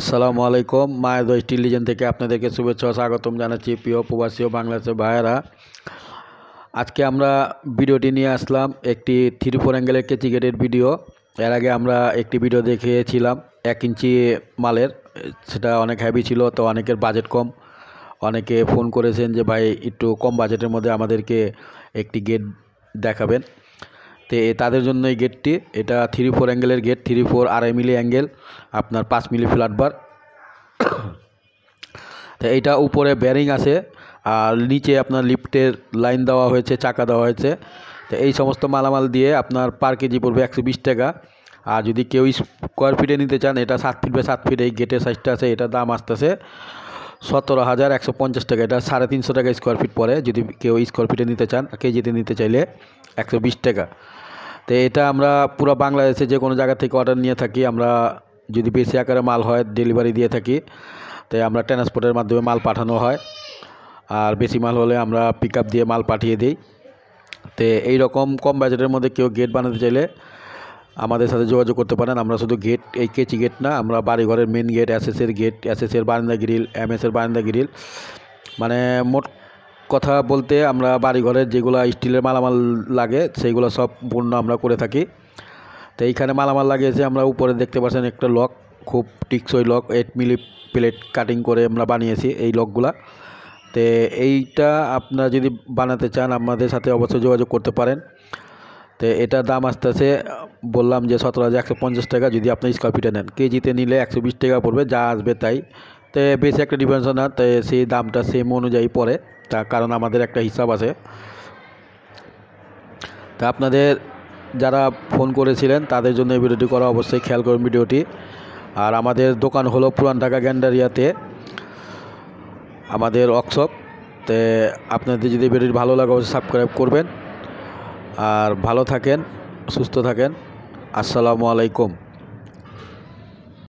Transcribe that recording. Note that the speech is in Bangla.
আসসালামু আলাইকুম দোষ টেলিভিশন থেকে আপনাদেরকে শুভেচ্ছা স্বাগতম জানাচ্ছি প্রিয় প্রবাসী ও বাংলাদেশের ভাইয়েরা আজকে আমরা ভিডিওটি নিয়ে আসলাম একটি থ্রি ফোর অ্যাঙ্গেলের কেচি গেটের ভিডিও এর আগে আমরা একটি ভিডিও দেখিয়েছিলাম এক ইঞ্চি মালের সেটা অনেক হ্যাভি ছিল তো অনেকের বাজেট কম অনেকে ফোন করেছেন যে ভাই একটু কম বাজেটের মধ্যে আমাদেরকে একটি গেট দেখাবেন তো তাদের জন্য এই গেটটি এটা থ্রি ফোর অ্যাঙ্গেলের গেট থ্রি ফোর আড়াই মিলি অ্যাঙ্গেল আপনার পাঁচ মিলি ফ্ল্যাট বার তো এইটা উপরে ব্যারিং আছে আর নিচে আপনার লিফটের লাইন দেওয়া হয়েছে চাকা দেওয়া হয়েছে তো এই সমস্ত মালামাল দিয়ে আপনার পার কেজি পড়বে একশো বিশ টাকা আর যদি কেউ স্কোয়ার ফিটে নিতে চান এটা সাত ফিট বাই সাত ফিট এই গেটের সাইজটা আছে এটা দাম আসতেছে সতেরো হাজার একশো পঞ্চাশ টাকা এটা সাড়ে তিনশো টাকা স্কোয়ার ফিট পরে যদি কেউ স্কোয়ার ফিটে নিতে চান কেজিতে নিতে চাইলে একশো বিশ টাকা তো এটা আমরা পুরো বাংলাদেশে যে কোনো জায়গা থেকে অর্ডার নিয়ে থাকি আমরা যদি বেশি আকারে মাল হয় ডেলিভারি দিয়ে থাকি তাই আমরা ট্রান্সপোর্টের মাধ্যমে মাল পাঠানো হয় আর বেশি মাল হলে আমরা পিক দিয়ে মাল পাঠিয়ে দিই তো এইরকম কম বাজেটের মধ্যে কেউ গেট বানাতে চাইলে আমাদের সাথে যোগাযোগ করতে পারেন আমরা শুধু গেট এই কেচি গেট না আমরা বাড়িঘরের মেন গেট এসএসের গেট এসএসের বারান্দা গ্রিল এমএসের বারান্দা গ্রিল মানে মোট কথা বলতে আমরা বাড়িঘরের যেগুলো স্টিলের মালামাল লাগে সেইগুলো সব পূর্ণ আমরা করে থাকি তো এইখানে মালামাল লাগিয়েছে আমরা উপরে দেখতে পাচ্ছেন একটা লক খুব টিকসই lock eight milli plate cutting করে আমরা বানিয়েছি এই লকগুলা তো এইটা আপনারা যদি বানাতে চান আমাদের সাথে অবশ্যই যোগাযোগ করতে পারেন তো এটার দাম আস্তে আস্তে বললাম যে সতেরো হাজার একশো পঞ্চাশ টাকা যদি আপনি স্কোয়ার ফিটে নেন কেজিতে নিলে একশো বিশ টাকা পড়বে যা আসবে তাই তো বেশি একটা ডিফারেন্স না তো সেই দামটা সেম অনুযায়ী পড়ে তার কারণ আমাদের একটা হিসাব আছে তা আপনাদের যারা ফোন করেছিলেন তাদের জন্য এই ভিডিওটি করা অবশ্যই খেয়াল করুন ভিডিওটি আর আমাদের দোকান হলো পুরান ঢাকা গ্যান্ডারিয়াতে আমাদের ওয়ার্কশপ তে আপনাদের যদি ভিডিওটি ভালো লাগে অবশ্যই সাবস্ক্রাইব করবেন আর ভালো থাকেন সুস্থ থাকেন আসসালামু আলাইকুম